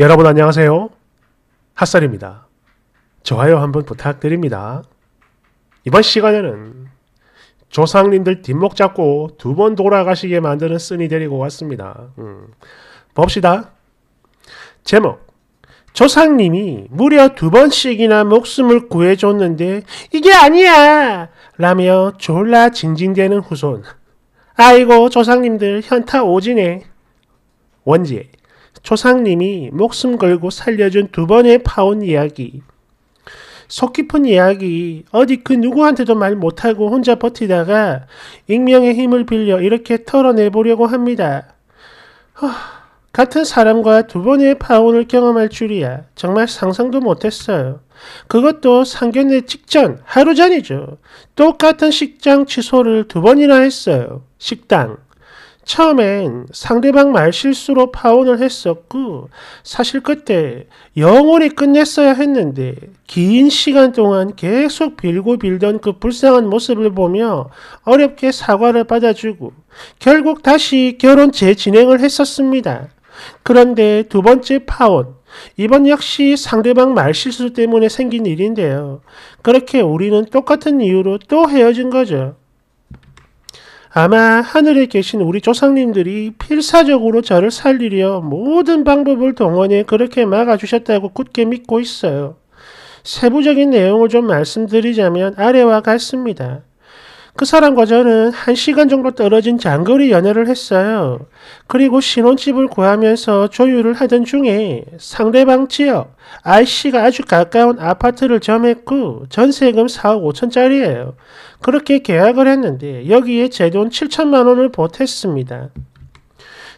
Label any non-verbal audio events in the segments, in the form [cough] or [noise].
여러분 안녕하세요. 핫살입니다 좋아요 한번 부탁드립니다. 이번 시간에는 조상님들 뒷목 잡고 두 번 돌아가시게 만드는 쓴이 데리고 왔습니다. 음. 봅시다. 제목 조상님이 무려 두 번씩이나 목숨을 구해줬는데 이게 아니야! 라며 졸라 징징대는 후손. 아이고 조상님들 현타 오지네. 원지 조상님이 목숨 걸고 살려준 두 번의 파혼 이야기. 속 깊은 이야기, 어디 그 누구한테도 말 못하고 혼자 버티다가 익명의 힘을 빌려 이렇게 털어내보려고 합니다. 허, 같은 사람과 두 번의 파혼을 경험할 줄이야. 정말 상상도 못했어요. 그것도 상견례 직전, 하루 전이죠. 똑같은 식장 취소를 두 번이나 했어요. 식당. 처음엔 상대방 말 실수로 파혼을 했었고, 사실 그때 영원히 끝냈어야 했는데, 긴 시간 동안 계속 빌고 빌던 그 불쌍한 모습을 보며 어렵게 사과를 받아주고, 결국 다시 결혼 재진행을 했었습니다. 그런데 두 번째 파혼, 이번 역시 상대방 말실수 때문에 생긴 일인데요. 그렇게 우리는 똑같은 이유로 또 헤어진 거죠. 아마 하늘에 계신 우리 조상님들이 필사적으로 저를 살리려 모든 방법을 동원해 그렇게 막아주셨다고 굳게 믿고 있어요. 세부적인 내용을 좀 말씀드리자면 아래와 같습니다. 그 사람과 저는 한 시간 정도 떨어진 장거리 연애를 했어요. 그리고 신혼집을 구하면서 조율을 하던 중에 상대방 지역 I씨가 아주 가까운 아파트를 점했고 전세금 4억 5천짜리예요. 그렇게 계약을 했는데 여기에 제 돈 7천만 원을 보탰습니다.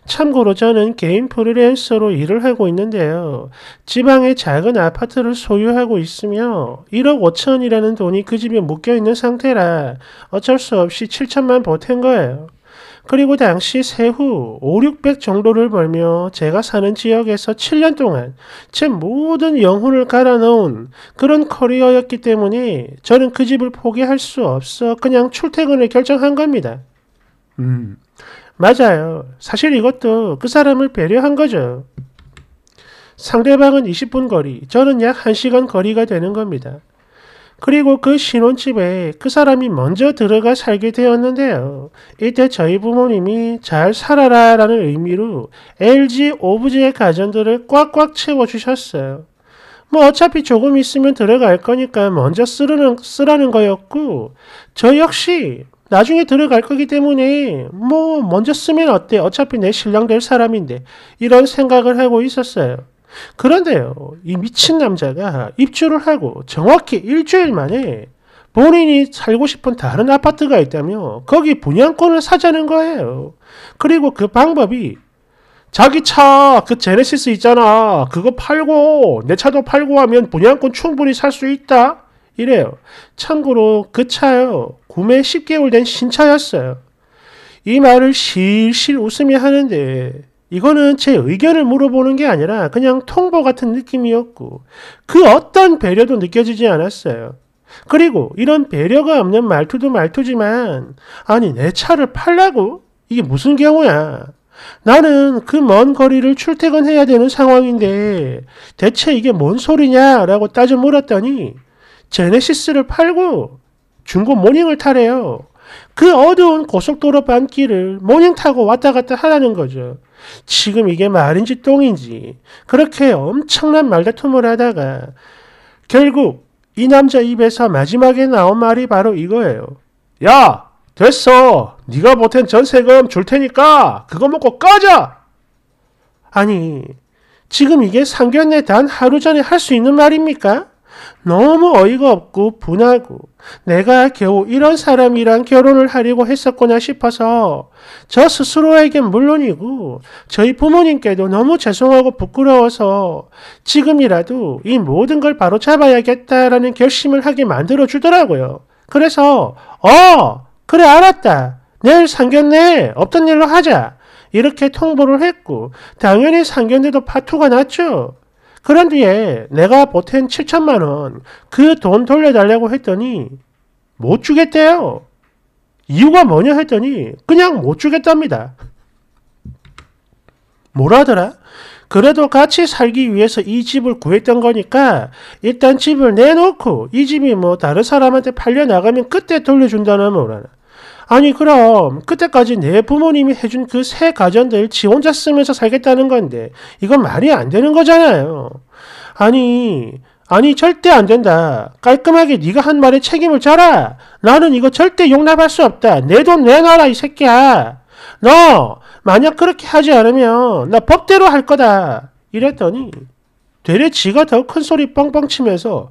참고로 저는 개인 프리랜서로 일을 하고 있는데요. 지방의 작은 아파트를 소유하고 있으며 1억 5천이라는 돈이 그 집에 묶여있는 상태라 어쩔 수 없이 7천만 보탠 거예요. 그리고 당시 세후 5, 600 정도를 벌며 제가 사는 지역에서 7년 동안 제 모든 영혼을 갈아넣은 그런 커리어였기 때문에 저는 그 집을 포기할 수 없어 그냥 출퇴근을 결정한 겁니다. 음, 맞아요. 사실 이것도 그 사람을 배려한 거죠. 상대방은 20분 거리, 저는 약 1시간 거리가 되는 겁니다. 그리고 그 신혼집에 그 사람이 먼저 들어가 살게 되었는데요. 이때 저희 부모님이 잘 살아라 라는 의미로 LG 오브제 가전들을 꽉꽉 채워주셨어요. 뭐 어차피 조금 있으면 들어갈 거니까 먼저 쓰라는, 쓰라는 거였고, 저 역시 나중에 들어갈 거기 때문에 뭐 먼저 쓰면 어때? 어차피 내 신랑 될 사람인데 이런 생각을 하고 있었어요. 그런데요, 이 미친 남자가 입주를 하고 정확히 일주일 만에 본인이 살고 싶은 다른 아파트가 있다며 거기 분양권을 사자는 거예요. 그리고 그 방법이 자기 차 그 제네시스 있잖아. 그거 팔고 내 차도 팔고 하면 분양권 충분히 살 수 있다. 이래요. 참고로 그 차요. 구매 10개월 된 신차였어요. 이 말을 실실 웃으며 하는데 이거는 제 의견을 물어보는 게 아니라 그냥 통보 같은 느낌이었고 그 어떤 배려도 느껴지지 않았어요. 그리고 이런 배려가 없는 말투도 말투지만 아니 내 차를 팔라고? 이게 무슨 경우야? 나는 그 먼 거리를 출퇴근해야 되는 상황인데 대체 이게 뭔 소리냐라고 따져 물었더니 제네시스를 팔고 중고 모닝을 타래요. 그 어두운 고속도로 밤길을 모닝 타고 왔다 갔다 하라는 거죠. 지금 이게 말인지 똥인지 그렇게 엄청난 말다툼을 하다가 결국 이 남자 입에서 마지막에 나온 말이 바로 이거예요. 야 됐어 네가 보탠 전세금 줄 테니까 그거 먹고 꺼져 아니 지금 이게 상견례 단 하루 전에 할 수 있는 말입니까? 너무 어이가 없고 분하고 내가 겨우 이런 사람이랑 결혼을 하려고 했었구나 싶어서 저스스로에게 물론이고 저희 부모님께도 너무 죄송하고 부끄러워서 지금이라도 이 모든 걸 바로 잡아야겠다라는 결심을 하게 만들어 주더라고요. 그래서 어 그래 알았다 내일 상견례 없던 일로 하자 이렇게 통보를 했고 당연히 상견례도 파투가 났죠. 그런 뒤에 내가 보탠 7천만 원, 그 돈 돌려달라고 했더니 못 주겠대요. 이유가 뭐냐 했더니 그냥 못 주겠답니다. 뭐라더라? 그래도 같이 살기 위해서 이 집을 구했던 거니까 일단 집을 내놓고 이 집이 뭐 다른 사람한테 팔려나가면 그때 돌려준다나 뭐라나. 아니 그럼 그때까지 내 부모님이 해준 그 세 가전들 지 혼자 쓰면서 살겠다는 건데 이건 말이 안 되는 거잖아요. 아니 아니 절대 안 된다. 깔끔하게 네가 한 말에 책임을 져라. 나는 이거 절대 용납할 수 없다. 내 돈 내놔라 이 새끼야. 너 만약 그렇게 하지 않으면 나 법대로 할 거다. 이랬더니 되레 지가 더 큰 소리 뻥뻥 치면서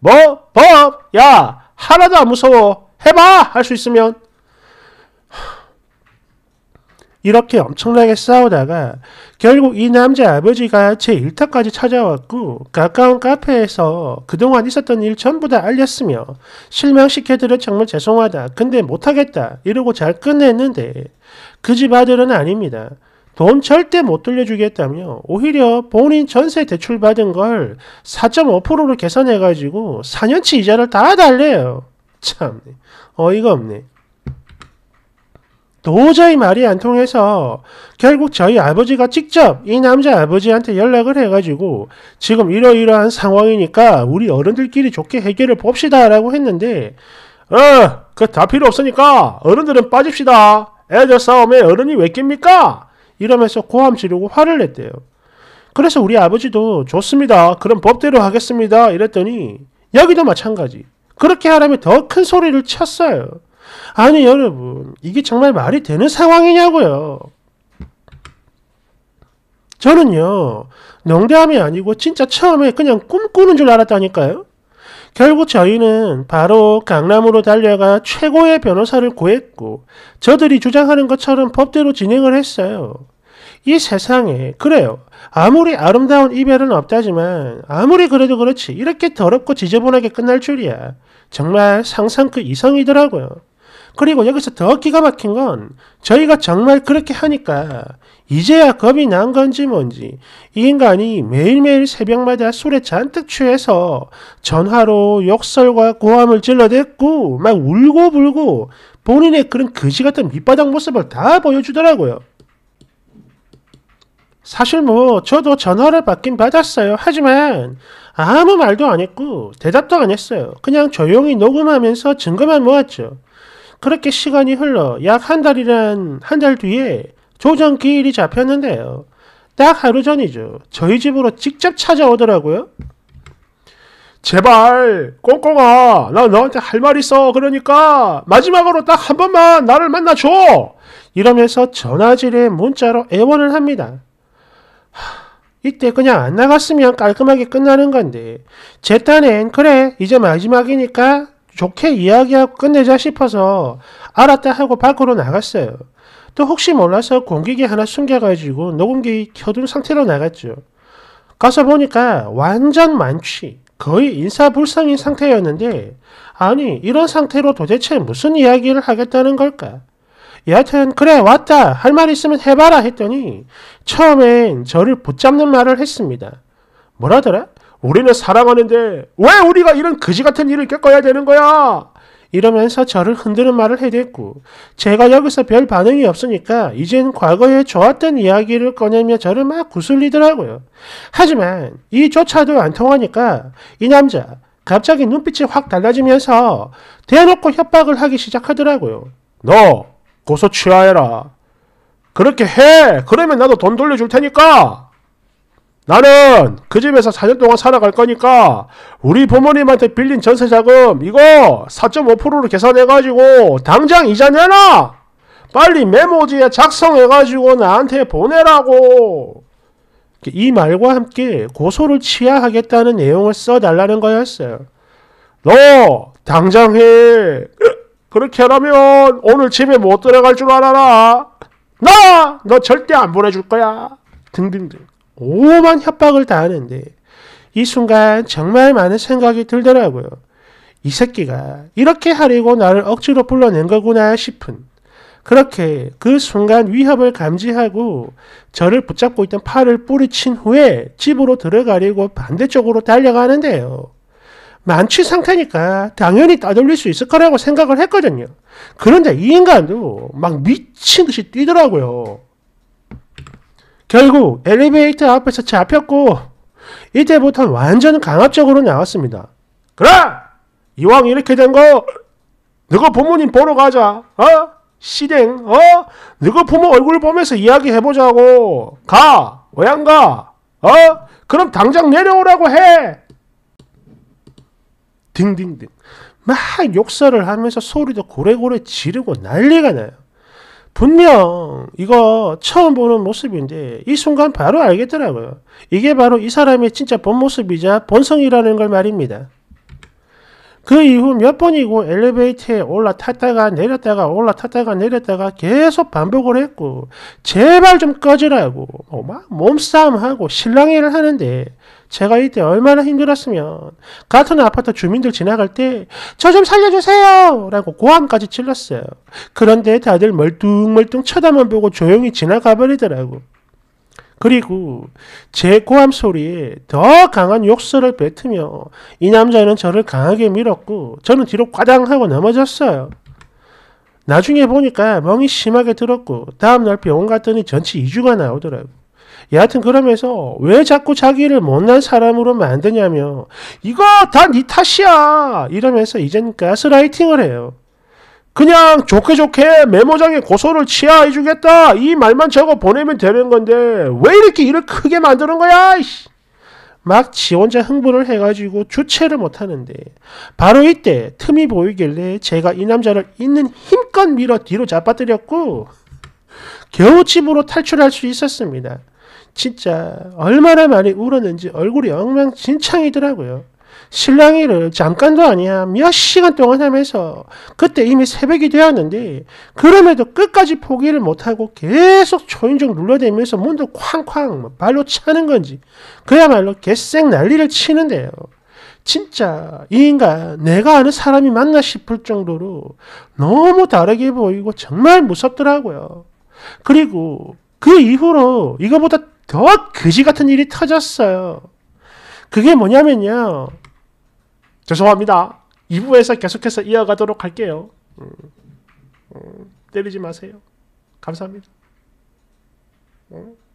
뭐? 법? 야! 하나도 안 무서워. 해봐! 할 수 있으면. 이렇게 엄청나게 싸우다가 결국 이 남자 아버지가 제 일터까지 찾아왔고 가까운 카페에서 그동안 있었던 일 전부 다 알렸으며 실망시켜드려 정말 죄송하다. 근데 못하겠다. 이러고 잘 끝냈는데 그 집 아들은 아닙니다. 돈 절대 못 돌려주겠다며 오히려 본인 전세 대출 받은 걸 4.5%로 계산해가지고 4년치 이자를 다 달래요. 참 어이가 없네. 도저히 말이 안 통해서 결국 저희 아버지가 직접 이 남자 아버지한테 연락을 해가지고 지금 이러이러한 상황이니까 우리 어른들끼리 좋게 해결을 봅시다 라고 했는데 어, 그 다 필요 없으니까 어른들은 빠집시다. 애들 싸움에 어른이 왜 낍니까? 이러면서 고함 지르고 화를 냈대요. 그래서 우리 아버지도 좋습니다. 그럼 법대로 하겠습니다. 이랬더니 여기도 마찬가지. 그렇게 하라면 더 큰 소리를 쳤어요. 아니 여러분 이게 정말 말이 되는 상황이냐고요. 저는요 농담이 아니고 진짜 처음에 그냥 꿈꾸는 줄 알았다니까요. 결국 저희는 바로 강남으로 달려가 최고의 변호사를 구했고 저들이 주장하는 것처럼 법대로 진행을 했어요. 이 세상에 그래요. 아무리 아름다운 이별은 없다지만 아무리 그래도 그렇지 이렇게 더럽고 지저분하게 끝날 줄이야. 정말 상상 그 이상이더라고요. 그리고 여기서 더 기가 막힌 건 저희가 정말 그렇게 하니까 이제야 겁이 난 건지 뭔지 이 인간이 매일매일 새벽마다 술에 잔뜩 취해서 전화로 욕설과 고함을 질러댔고 막 울고 불고 본인의 그런 그지 같은 밑바닥 모습을 다 보여주더라고요. 사실 뭐 저도 전화를 받긴 받았어요. 하지만 아무 말도 안 했고 대답도 안 했어요. 그냥 조용히 녹음하면서 증거만 모았죠. 그렇게 시간이 흘러 약 한 달이란 한 달 뒤에 조정 기일이 잡혔는데요. 딱 하루 전이죠. 저희 집으로 직접 찾아오더라고요. 제발 꽁꽁아 나 너한테 할 말 있어 그러니까 마지막으로 딱 한 번만 나를 만나줘 이러면서 전화질에 문자로 애원을 합니다. 하, 이때 그냥 안 나갔으면 깔끔하게 끝나는 건데 제 딴엔 그래 이제 마지막이니까 좋게 이야기하고 끝내자 싶어서 알았다 하고 밖으로 나갔어요. 또 혹시 몰라서 공기계 하나 숨겨가지고 녹음기 켜둔 상태로 나갔죠. 가서 보니까 완전 만취, 거의 인사불성인 상태였는데 아니 이런 상태로 도대체 무슨 이야기를 하겠다는 걸까? 여하튼 그래 왔다 할 말 있으면 해봐라 했더니 처음엔 저를 붙잡는 말을 했습니다. 뭐라더라? 우리는 사랑하는데 왜 우리가 이런 거지 같은 일을 겪어야 되는 거야? 이러면서 저를 흔드는 말을 해댔고 제가 여기서 별 반응이 없으니까 이젠 과거에 좋았던 이야기를 꺼내며 저를 막 구슬리더라고요. 하지만 이조차도 안 통하니까 이 남자 갑자기 눈빛이 확 달라지면서 대놓고 협박을 하기 시작하더라고요. 너 고소 취하해라. 그렇게 해. 그러면 나도 돈 돌려줄 테니까. 나는 그 집에서 4년 동안 살아갈 거니까 우리 부모님한테 빌린 전세 자금 이거 4.5%로 계산해가지고 당장 이자 내놔 빨리 메모지에 작성해가지고 나한테 보내라고! 이 말과 함께 고소를 취하하겠다는 내용을 써달라는 거였어요. 너 당장 해! [clears throat] 그렇게 하라면 오늘 집에 못 들어갈 줄 알아라! 나! 너 절대 안 보내줄 거야! 등등등. 오만 협박을 다하는데 이 순간 정말 많은 생각이 들더라고요. 이 새끼가 이렇게 하려고 나를 억지로 불러낸 거구나 싶은 그렇게 그 순간 위협을 감지하고 저를 붙잡고 있던 팔을 뿌리친 후에 집으로 들어가려고 반대쪽으로 달려가는데요. 만취 상태니까 당연히 따돌릴 수 있을 거라고 생각을 했거든요. 그런데 이 인간도 막 미친 듯이 뛰더라고요. 결국 엘리베이터 앞에서 잡혔고 이때부터 완전 강압적으로 나왔습니다. 그래! 이왕 이렇게 된 거 너가 부모님 보러 가자. 어? 시댕. 어? 너가 부모 얼굴 보면서 이야기해보자고. 가! 왜안 가? 어? 그럼 당장 내려오라고 해! 딩딩딩. 막 욕설을 하면서 소리도 고래고래 지르고 난리가 나요. 분명 이거 처음 보는 모습인데 이 순간 바로 알겠더라고요. 이게 바로 이 사람의 진짜 본 모습이자 본성이라는 걸 말입니다. 그 이후 몇 번이고 엘리베이터에 올라탔다가 내렸다가 올라탔다가 내렸다가 계속 반복을 했고 제발 좀 꺼지라고 뭐 막 몸싸움하고 실랑이를 하는데 제가 이때 얼마나 힘들었으면 같은 아파트 주민들 지나갈 때 저 좀 살려주세요 라고 고함까지 질렀어요. 그런데 다들 멀뚱멀뚱 쳐다만 보고 조용히 지나가 버리더라고. 그리고 제 고함 소리에 더 강한 욕설을 뱉으며 이 남자는 저를 강하게 밀었고 저는 뒤로 과당하고 넘어졌어요. 나중에 보니까 멍이 심하게 들었고 다음날 병원 갔더니 전치 2주가 나오더라고. 여하튼 그러면서 왜 자꾸 자기를 못난 사람으로 만드냐며 이거 다네 탓이야 이러면서 이젠 가스라이팅을 해요. 그냥 좋게 좋게 메모장에 고소를 치하해주겠다 이 말만 적어 보내면 되는 건데 왜 이렇게 일을 크게 만드는 거야 막지원자 흥분을 해가지고 주체를 못하는데 바로 이때 틈이 보이길래 제가 이 남자를 있는 힘껏 밀어 뒤로 잡아뜨렸고 겨우 집으로 탈출할 수 있었습니다 진짜 얼마나 많이 울었는지 얼굴이 엉망진창이더라고요. 신랑이를 잠깐도 아니야 몇 시간 동안 하면서 그때 이미 새벽이 되었는데 그럼에도 끝까지 포기를 못하고 계속 초인종 눌러대면서 문도 쾅쾅 뭐 발로 차는 건지 그야말로 개쌩 난리를 치는데요. 진짜 이 인간 내가 아는 사람이 맞나 싶을 정도로 너무 다르게 보이고 정말 무섭더라고요. 그리고 그 이후로 이거보다 더 그지 같은 일이 터졌어요. 그게 뭐냐면요. 죄송합니다. 2부에서 계속해서 이어가도록 할게요. 음, 음, 때리지 마세요. 감사합니다. 음.